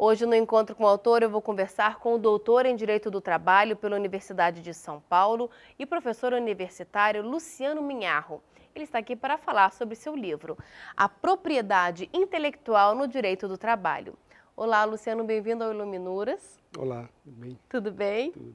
Hoje, no encontro com o autor, eu vou conversar com o doutor em Direito do Trabalho pela Universidade de São Paulo e professor universitário Luciano Minharro. Ele está aqui para falar sobre seu livro, A Propriedade Intelectual no Direito do Trabalho. Olá, Luciano, bem-vindo ao Iluminuras. Olá, tudo bem? Tudo bem? Tudo.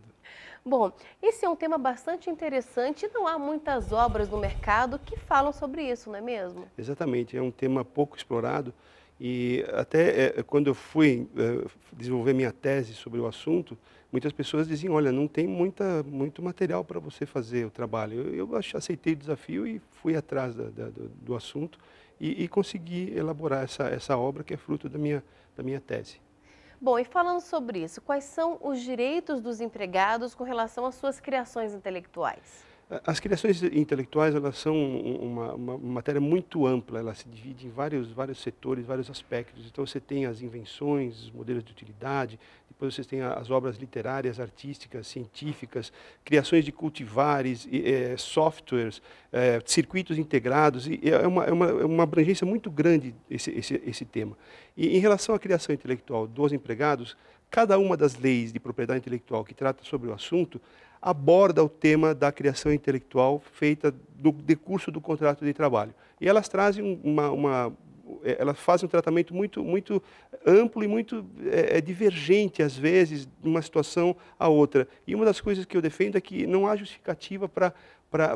Bom, esse é um tema bastante interessante e não há muitas obras no mercado que falam sobre isso, não é mesmo? Exatamente, é um tema pouco explorado e até é, quando eu fui é, desenvolver minha tese sobre o assunto, muitas pessoas diziam: olha, não tem muita, muito material para você fazer o trabalho. Eu, eu, aceitei o desafio e fui atrás da, da, do, do, assunto e, e, consegui elaborar essa, essa obra que é fruto da minha, da minha tese. Bom, e falando sobre isso, quais são os direitos dos empregados com relação às suas criações intelectuais? As criações intelectuais elas são uma, uma, uma, matéria muito ampla, ela se divide em vários, vários setores, vários aspectos. Então você tem as invenções, os modelos de utilidade, depois você tem as obras literárias, artísticas, científicas, criações de cultivares, é, softwares, é, circuitos integrados. é, uma, é, uma, é uma abrangência muito grande esse, esse, esse tema. E em relação à criação intelectual dos empregados, Cada uma das leis de propriedade intelectual que trata sobre o assunto aborda o tema da criação intelectual feita no decurso do contrato de trabalho. E elas trazem uma, uma é, elas fazem um tratamento muito, muito amplo e muito é, é divergente, às vezes, de uma situação a outra. E uma das coisas que eu defendo é que não há justificativa para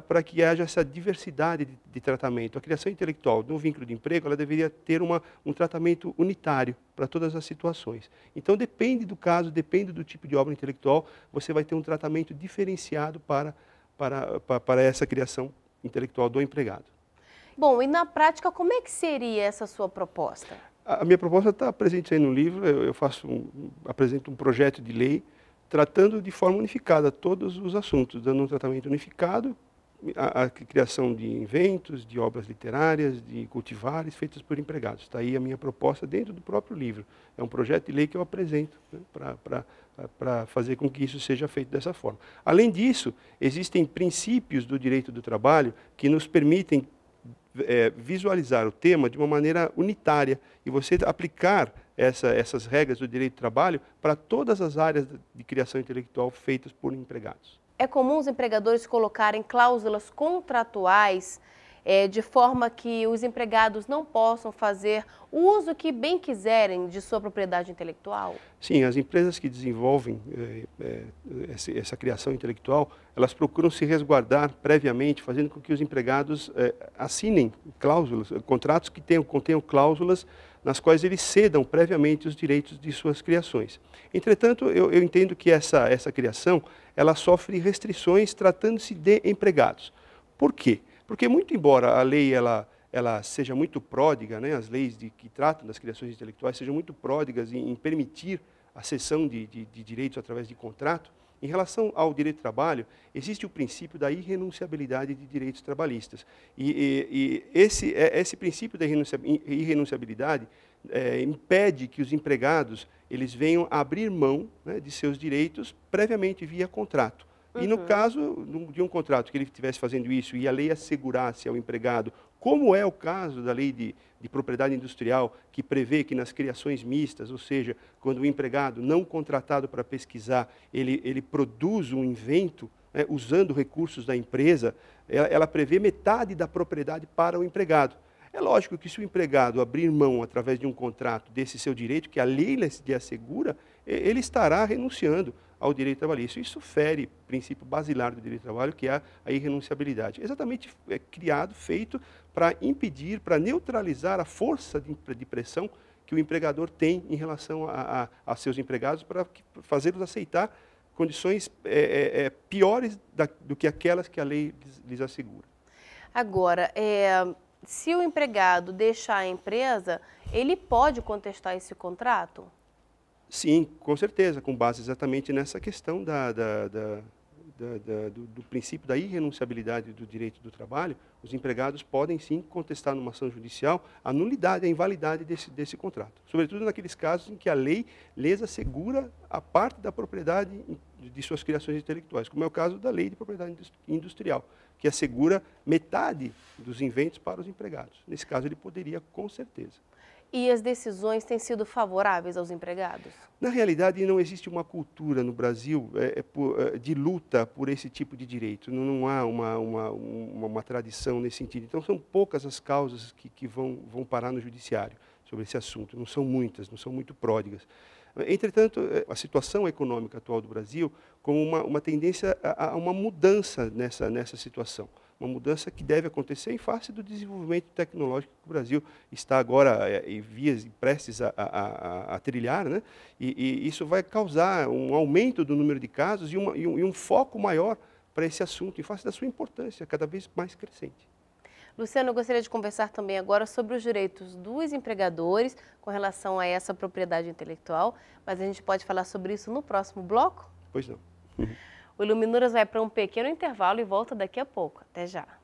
para que haja essa diversidade de, de, tratamento. A criação intelectual no vínculo de emprego, ela deveria ter uma, um tratamento unitário para todas as situações. Então, depende do caso, depende do tipo de obra intelectual, você vai ter um tratamento diferenciado para, para, para essa criação intelectual do empregado. Bom, e na prática, como é que seria essa sua proposta? A minha proposta está presente aí no livro, eu faço um, apresento um projeto de lei tratando de forma unificada todos os assuntos, dando um tratamento unificado a, a, criação de inventos, de obras literárias, de cultivares feitas por empregados. Está aí a minha proposta dentro do próprio livro. É um projeto de lei que eu apresento né, para fazer com que isso seja feito dessa forma. Além disso, existem princípios do direito do trabalho que nos permitem é, visualizar o tema de uma maneira unitária e você aplicar essa, essas regras do direito do trabalho para todas as áreas de criação intelectual feitas por empregados é comum os empregadores colocarem cláusulas contratuais é, de forma que os empregados não possam fazer o uso que bem quiserem de sua propriedade intelectual? Sim, as empresas que desenvolvem é, é, essa, criação intelectual, elas procuram se resguardar previamente, fazendo com que os empregados é, assinem cláusulas, é, contratos que tenham, contenham cláusulas nas quais eles cedam previamente os direitos de suas criações. Entretanto, eu, eu entendo que essa, essa criação ela sofre restrições tratando-se de empregados. Por quê? Porque, muito embora a lei ela, ela seja muito pródiga, né, as leis de, que tratam das criações intelectuais sejam muito pródigas em, em permitir a cessão de, de, de direitos através de contrato, em relação ao direito do trabalho, existe o princípio da irrenunciabilidade de direitos trabalhistas. E, e, e esse, é, esse princípio da irrenunciabilidade é, impede que os empregados eles venham abrir mão né, de seus direitos previamente via contrato. E no uhum. caso de um contrato que ele estivesse fazendo isso e a lei assegurasse ao empregado como é o caso da lei de, de, propriedade industrial, que prevê que nas criações mistas, ou seja, quando o empregado não contratado para pesquisar, ele, ele produz um invento né, usando recursos da empresa, ela, ela prevê metade da propriedade para o empregado. É lógico que se o empregado abrir mão através de um contrato desse seu direito, que a lei lhe assegura, ele estará renunciando ao direito trabalhista. Isso fere o princípio basilar do direito do trabalho, que é a irrenunciabilidade. Exatamente é criado, feito para impedir, para neutralizar a força de pressão que o empregador tem em relação a, a, a seus empregados para fazê-los aceitar condições é, é, é, piores da, do que aquelas que a lei lhes, lhes assegura. Agora, é, se o empregado deixar a empresa, ele pode contestar esse contrato? Sim, com certeza, com base exatamente nessa questão da, da, da, do, do, princípio da irrenunciabilidade do direito do trabalho, os empregados podem sim contestar numa ação judicial a nulidade, a invalidade desse, desse contrato. Sobretudo naqueles casos em que a lei lhes assegura a parte da propriedade de suas criações intelectuais, como é o caso da lei de propriedade industrial, que assegura metade dos inventos para os empregados. Nesse caso, ele poderia, com certeza e as decisões têm sido favoráveis aos empregados? Na realidade, não existe uma cultura no Brasil é, é é, de luta por esse tipo de direito. Não, há uma, uma, uma, uma tradição nesse sentido. Então, são poucas as causas que, que vão, vão parar no judiciário sobre esse assunto. Não são muitas, não são muito pródigas. Entretanto, a situação econômica atual do Brasil como uma, uma tendência a, a uma mudança nessa, nessa situação uma mudança que deve acontecer em face do desenvolvimento tecnológico que o Brasil está agora eh, em vias prestes a, a, a, a trilhar, né? E, e, isso vai causar um aumento do número de casos e, uma, e, um, e um foco maior para esse assunto, em face da sua importância cada vez mais crescente. Luciano, eu gostaria de conversar também agora sobre os direitos dos empregadores com relação a essa propriedade intelectual, mas a gente pode falar sobre isso no próximo bloco? Pois não. Uhum. O Iluminuras vai para um pequeno intervalo e volta daqui a pouco. Até já!